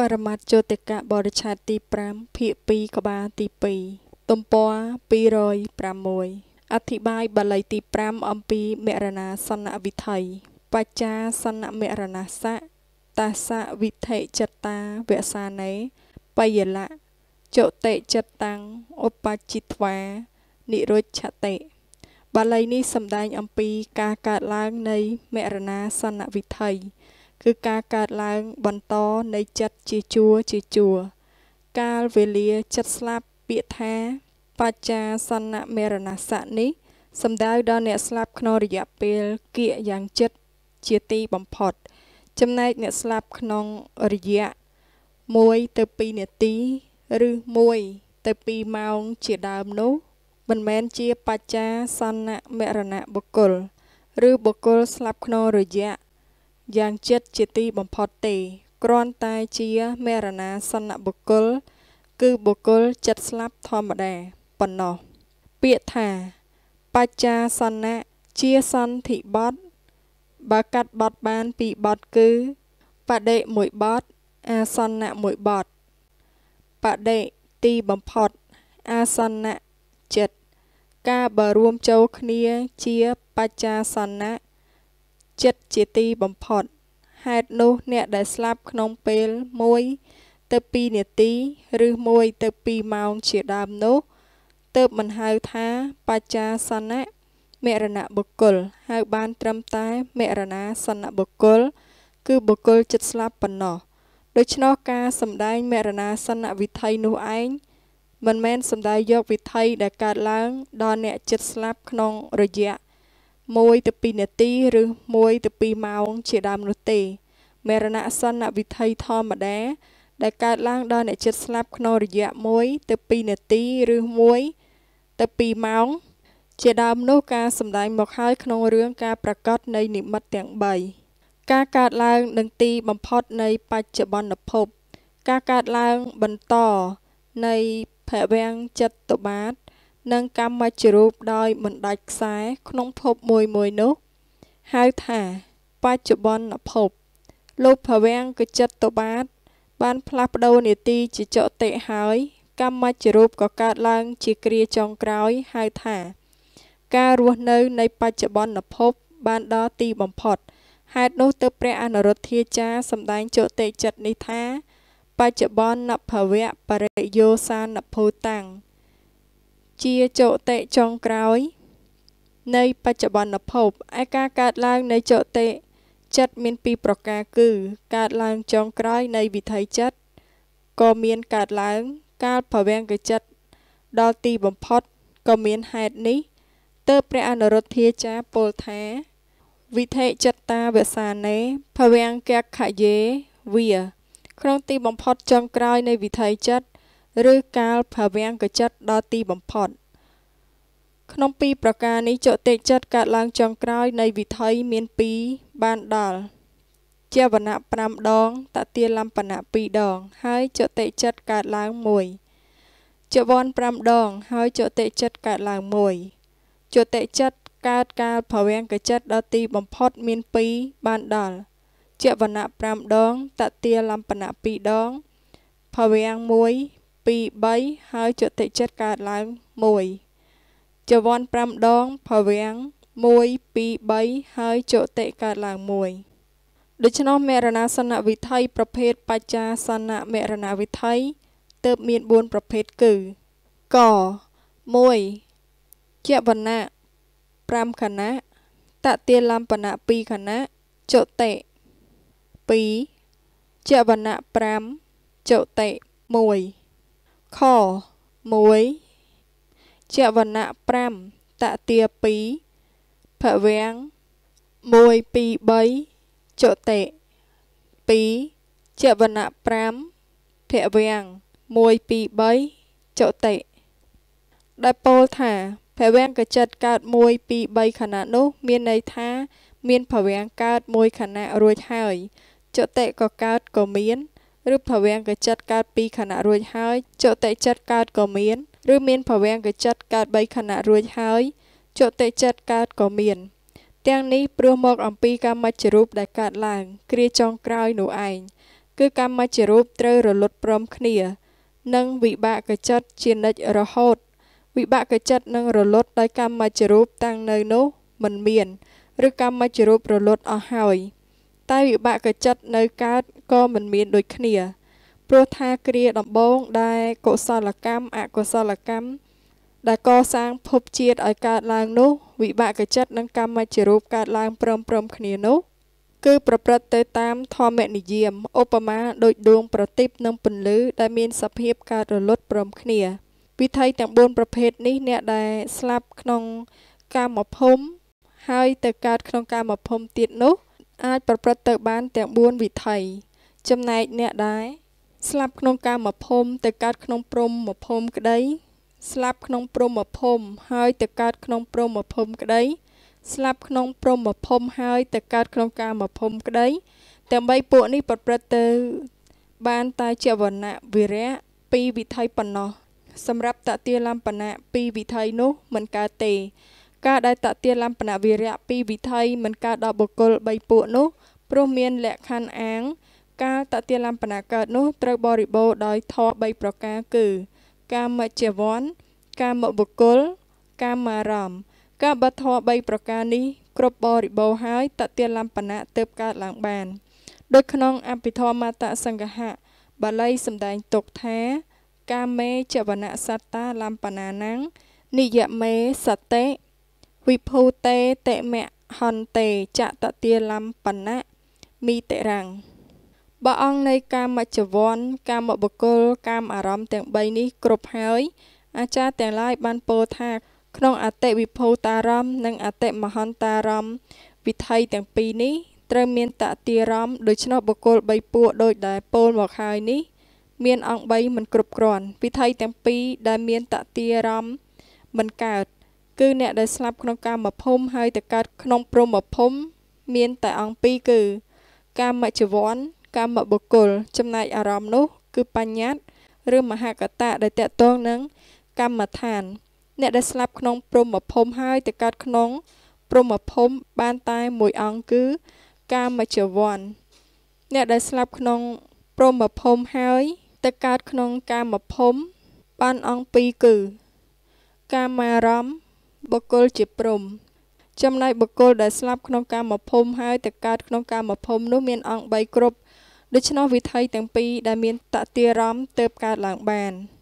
បរមត្ថយោតិកៈបរិឆេទទី5ភាគ2ក្បាលទី2ទំព័រ206អធិប្បាយបាលីទី5អំពីមរណាសនវិថីបច្ចាសនមរណាសៈតាសៈវិថេចតាវសានេបយលៈចតិចតាំងឧបជិទ្វានិរុច្ឆតិបាលីនេះសម្ដែងអំពីការកើតឡើងនៃមរណាសនវិថីគឺការកើតឡើង បន្តនៃចិត្តជាជួរជាជួរកាលវេលាចិត្តស្លាប់ពាក្យថាបច្ចាសនមរណសៈនេះសំដៅដល់អ្នកស្លាប់ក្នុងរយៈពេលគៀកយ៉ាងជិតជាទីបំផុត ចំណែកអ្នកស្លាប់ក្នុងរយៈ1ទៅ2នាទីឬ1ទៅ2ម៉ោងជាដើមនោះមិនមែនជាបច្ចាសនមរណៈបុគ្គល ឬបុគ្គលស្លាប់ក្នុងរយៈយ៉ាងចិត្តជាទីបំផុតទេគ្រាន់តែជាមរណាសន្នបុគ្គល គឺបុគ្គលចិត្តស្លាប់ធម្មតាប៉ុណ្ណោះពាក្យថាបច្ចាសនៈជាសន្ធិបតបើកាត់បតបានពីរបតគឺបដិមួយបតអាសនៈមួយបតបដិទីបំផុតអាសនៈចិត្តការបើរួមចូលគ្នាជាបច្ចាសនៈចិត្តជាទីបំផុតហេតុនោះអ្នកដែលស្លាប់ក្នុងពេល1ទៅ2នាទីឬ1ទៅ2ម៉ោងជាដើមនោះទើបមិនហៅថាបច្ចាសនៈមរណបុគ្គលហៅបានត្រឹមតែមរណាសនៈបុគ្គល គឺបុគ្គលចិត្តស្លាប់ប៉ុណ្ណោះដូច្នោះការសំដែងមរណាសនៈវិថីនោះឯងមិនមែនសំដែងយកវិថីដែលកើតឡើងដល់អ្នកចិត្តស្លាប់ក្នុងរយៈ1ទៅ2នាទីឬ1ទៅ2ម៉ោង ជាដើមនោះទេមរណសន្នវិធ័យធម្មតាដែលកើតឡើងដល់អ្នកជិតស្លាប់ក្នុងរយៈ1ទៅ2នាទីឬ1ទៅ2ម៉ោង ជាដើមនោះការសម្ដែងមកហើយក្នុងរឿងការប្រកាសនៃនិមិត្តទាំង3ការកើតឡើងនឹងទីបំផុតនៃបច្ចុប្បន្នភព ការកើតឡើងបន្តនៃភវង្គចិត្តបាតនិងកម្មជ្ជរូបដោយមិនដាច់ខ្សែក្នុងភពមួយមួយនោះហៅថាបច្ចុប្បន្នភព លោកភវាំងកចិត្តតបាទបានផ្លាស់ប្ដូរនីតិជាចតិហើយកម្មជ្ជរូបក៏កើតឡើង ជាគ្រាចុងក្រោយហៅថា ការរស់នៅនៃបច្ចុប្បន្នភព បានដល់ទីបំផុតហេតុនោះទើបព្រះអនុរុទ្ធាចារ្យសម្ដែងចតិចិត្តនេះថា បច្ចុប្បន្នភវៈបរិយោសានភូតាំងជាចុតិចុងក្រោយនៃបច្ចុប្បន្នភពឯការកើតឡើងនៃចុតិចិត្តមានពីរប្រការគឺកើតឡើងចុងក្រោយនៃវិថីចិត្តក៏មានកើតឡើងកាលភវង្គចិត្តដល់ទីបំផុតក៏មានហេតុនេះទើបព្រះអនុរុទ្ធាចារ្យពោលថាវិថេចតាវសាណេភវង្គខយេវាក្នុងទីបំផុតចុងក្រោយនៃវិថីចិត្តឬកាលភវាំងកចិត្តដល់ទីបំផុត ក្នុងពីរប្រការនេះចតុចិត្តកើតឡើងចុងក្រោយនៃវិថីមាន2បានដល់ជាវណៈ5ដងតទាលំបណៈ2ដង ហើយចតិចិត្តកើតឡើង1ចវន5ដងហើយចតិចិត្តកើតឡើង1ចតិចិត្តកើតកាលភវាំងកចិត្តដល់ទីបំផុតមាន2បានដល់ជាវណៈ5ដងតទាលំបណៈ2ដងភវាំង1 2 3ហើយចតិចិត្តកើតឡើង1ចវ័ន5ដងភវាំង1 2 3ហើយចតិកើតឡើង1ដូច្នោះមរណាសនវិថីប្រភេទបច្ចាសនមរណាវិថីទើបមាន4ប្រភេទគឺក1ជវណៈ5ខណៈតតិលំបណៈ2ខណៈចតិ2ជវណៈ5ចតិ1ខ1ជវណៈ5តតិទា2ភវង្គ1 2 3ចតិ2ជវណៈ5ភវង្គ1 2 3ចតិដែលពោលថាភវង្គចិត្តកើត1 2 3ខណៈនោះ មានន័យថា មានភវង្គកើត1ខណៈរួចហើយចតិក៏កើតក៏មានឬភវាំងកចិត្តកើតពីខណៈរួចហើយចុតិចិត្តកើតក៏មាន ឬ មានភវាំងកចិត្តកើត3ខណៈរួចហើយចុតិចិត្តកើតក៏មាន ទាំងនេះព្រោះមក អំពីកម្មមជ្ជរូបដែលកើតឡើងគ្រាចុងក្រោយនោះឯងគឺ កម្មមជ្ជរូបត្រូវរលត់ព្រមគ្នា និងវិបាកកចិត្តជានិច្ចរហូត វិបាកកចិត្តនឹងរលត់ដោយកម្មមជ្ជរូបតាំងនៅនោះមិនមាន ឬកម្មមជ្ជរូបរលត់អស់ហើយតែវិបាកចិត្តនៅកើតក៏មិនមានដូចគ្នាព្រោះថាគ្រាដំបងដែលកុសលកម្មអកុសលកម្មដែលកសាងភពជាតិឲ្យកើតឡើងនោះ វិបាកចិត្តនិងកម្មជារូបកើតឡើងព្រមព្រំគ្នានោះ គឺប្រព្រឹត្តទៅតាមធម្មនិយមឧបមាដូចដួងប្រទីបនិងពន្លឺ ដែលមានសភាពកើតរលត់ព្រមគ្នាពិធីទាំង4ប្រភេទនេះអ្នកដែលស្លាប់ក្នុងកាមភូមិហើយទៅកើតក្នុងកាមភូមិទៀតនោះអាចប្រព្រឹត្តទៅបានទាំងបួនវិថីចំណែកអ្នកដែលស្លាប់ក្នុងកាមភូមិទៅកើតក្នុងព្រំមភូមិក្តីស្លាប់ក្នុង ព្រំមភូមិហើយ ទៅកើតក្នុងព្រំមភូមិក្តីស្លាប់ក្នុងព្រំមភូមិហើយទៅកើតក្នុងកាមភូមិក្តីទាំងបីពួកនេះប្រព្រឹត្តទៅ បានតែជាវណ្ណៈវិរៈពីវិថីប៉ុណ្ណោះសម្រាប់តតិលាមបណៈពីវិថីនោះមិនកើតទេការដែលតទាលំបណវីរៈពីវិថីមិនកើតដល់បុគ្គល3ពួកនោះព្រោះមានលក្ខខណ្ឌអាងការតទាលំបណកើតនោះត្រូវបរិបូរដោយធម៌3ប្រការគឺកាមជ្ជវ័នកាមបុគ្គលកាមារម្មណ៍ការបធម៌3ប្រការនេះគ្រប់បរិបូរហើយតទាលំបណៈទៅកើតឡើងបានដូចក្នុងអភិធម្មតសង្កហៈបាលីសម្ដែងទុកថា កាមេចវនៈសត្តាលំបណានាំងនិយមេសតិវិភូទេតិមហន្តេចតទាលំបណៈមីតិរੰងបើអង្គនៃកាមចវ័នកាមបុគ្គលកាមអារម្មណ៍ទាំង3នេះគ្រប់ហើយអាចារ្យទាំងឡាយបានពោលថាក្នុងអតិវិភូតារម្មណ៍និងអតិមហន្តារម្មណ៍វិថីទាំងពីរនេះត្រូវមានតតិរម្មណ៍ដូច្នោះបុគ្គល3ពួកដូចដែលពោលមកហើយនេះ មានអង្គ3មិនគ្រប់គ្រាន់វិថីទាំងពីរដែលមានតតិរម្មណ៍មិនកើតគឺអ្នកដែលស្លាប់ក្នុងកាមភូមិហើយទៅកើតក្នុងព្រហ្មភូមិមានតែអង្គពីរគឺ កាមចវ័នកាមបុគ្គលចំណែកអារម្មណ៍នោះ គឺបញ្ញត្តិឬមហាកតាដែលតកតងនឹងកម្មដ្ឋាន អ្នកដែលស្លាប់ក្នុង ព្រហ្មភូមិហើយ ទៅកើតក្នុង ព្រហ្មភូមិបានតែមួយអង្គគឺកាមចវ័នអ្នកដែលស្លាប់ក្នុង ព្រហ្មភូមិហើយ ទៅកើតក្នុងកាមភូមិបានអង្គពីរគឺ កាមារម្មណ៍បុគ្គលជាព្រំចំណែកបុគ្គលដែលស្លាប់ក្នុងកាមភូមិហើយទៅកើតក្នុងកាមភូមិនោះមានអង្គ3គ្រប់ដូច្នោះវិថីទាំងពីរដែលមានតតិរមទើបកើតឡើងបាន។